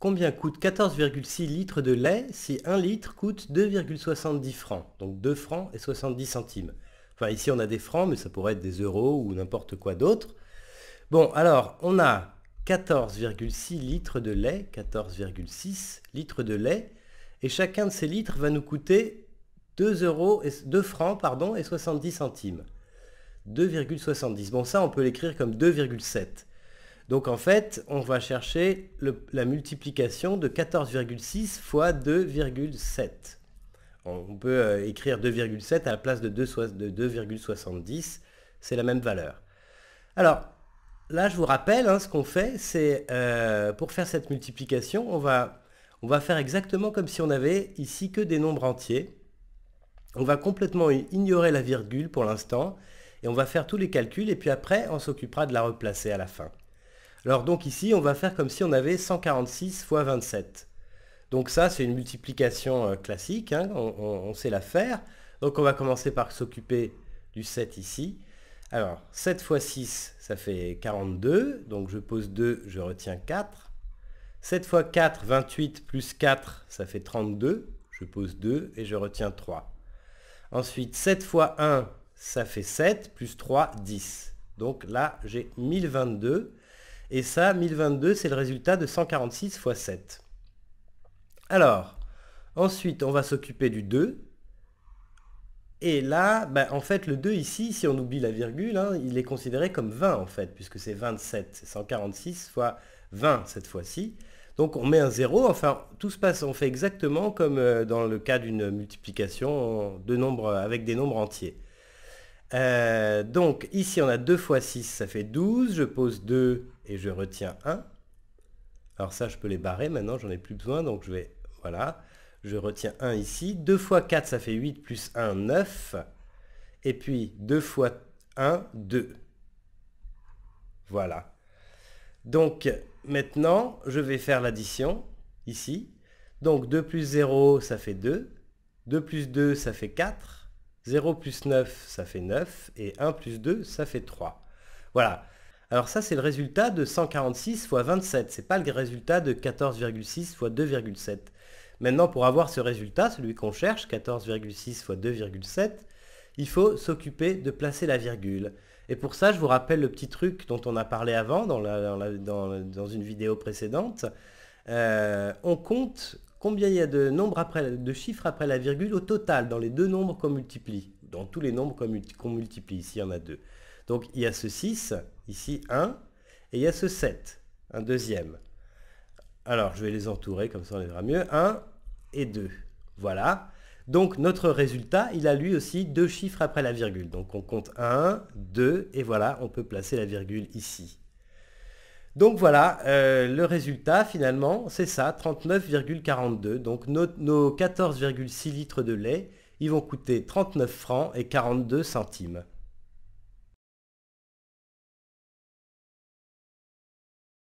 Combien coûte 14,6 litres de lait si 1 litre coûte 2,70 francs Donc 2 francs et 70 centimes. Enfin ici on a des francs mais ça pourrait être des euros ou n'importe quoi d'autre. Bon alors on a 14,6 litres de lait, 14,6 litres de lait et chacun de ces litres va nous coûter 2, euros et, 2 francs pardon, et 70 centimes. 2,70. Bon ça on peut l'écrire comme 2,7. Donc en fait, on va chercher la multiplication de 14,6 fois 2,7. On peut euh, écrire 2,7 à la place de 2,70. c'est la même valeur. Alors, là, je vous rappelle, hein, ce qu'on fait, c'est euh, pour faire cette multiplication, on va, on va faire exactement comme si on avait ici que des nombres entiers. On va complètement ignorer la virgule pour l'instant et on va faire tous les calculs et puis après, on s'occupera de la replacer à la fin. Alors donc ici, on va faire comme si on avait 146 x 27. Donc ça, c'est une multiplication euh, classique, hein, on, on, sait la faire. Donc on va commencer par s'occuper du 7 ici. Alors, 7 fois 6, ça fait 42, donc je pose 2, je retiens 4. 7 fois 4, 28, plus 4, ça fait 32, je pose 2 et je retiens 3. Ensuite, 7 fois 1, ça fait 7, plus 3, 10. Donc là, j'ai 1022. Et ça, 1022, c'est le résultat de 146 x 7. Alors, ensuite, on va s'occuper du 2. Et là, ben, en fait, le 2 ici, si on oublie la virgule, hein, il est considéré comme 20 en fait, puisque c'est 27, 146 fois 20 cette fois-ci. Donc on met un 0, enfin tout se passe, on fait exactement comme euh, dans le cas d'une multiplication de nombres avec des nombres entiers. Euh, donc ici on a 2 fois 6, ça fait 12. Je pose 2 et je retiens 1. Alors ça, je peux les barrer maintenant, j'en ai plus besoin, donc je vais... Voilà, je retiens 1 ici. 2 fois 4, ça fait 8, plus 1, 9. Et puis 2 fois 1, 2. Voilà. Donc maintenant, je vais faire l'addition, ici. Donc 2 plus 0, ça fait 2. 2 plus 2, ça fait 4. 0 plus 9, ça fait 9, et 1 plus 2, ça fait 3. Voilà. Alors ça, c'est le résultat de 146 fois 27. C'est pas le résultat de 14,6 fois 2,7. Maintenant, pour avoir ce résultat, celui qu'on cherche, 14,6 fois 2,7, il faut s'occuper de placer la virgule. Et pour ça, je vous rappelle le petit truc dont on a parlé avant dans, une vidéo précédente. Euh, on compte combien il y a de, nombres après, de chiffres après la virgule au total dans les deux nombres qu'on multiplie, dans tous les nombres qu'on multiplie, ici il y en a deux. Donc il y a ce 6, ici 1, et il y a ce 7, un deuxième. Alors je vais les entourer, comme ça on les verra mieux, 1 et 2, voilà. Donc notre résultat, il a lui aussi deux chiffres après la virgule. Donc on compte 1, 2, et voilà, on peut placer la virgule ici. Donc voilà, euh, le résultat finalement, c'est ça, 39,42. Donc nos 14,6 litres de lait, ils vont coûter 39 francs et 42 centimes.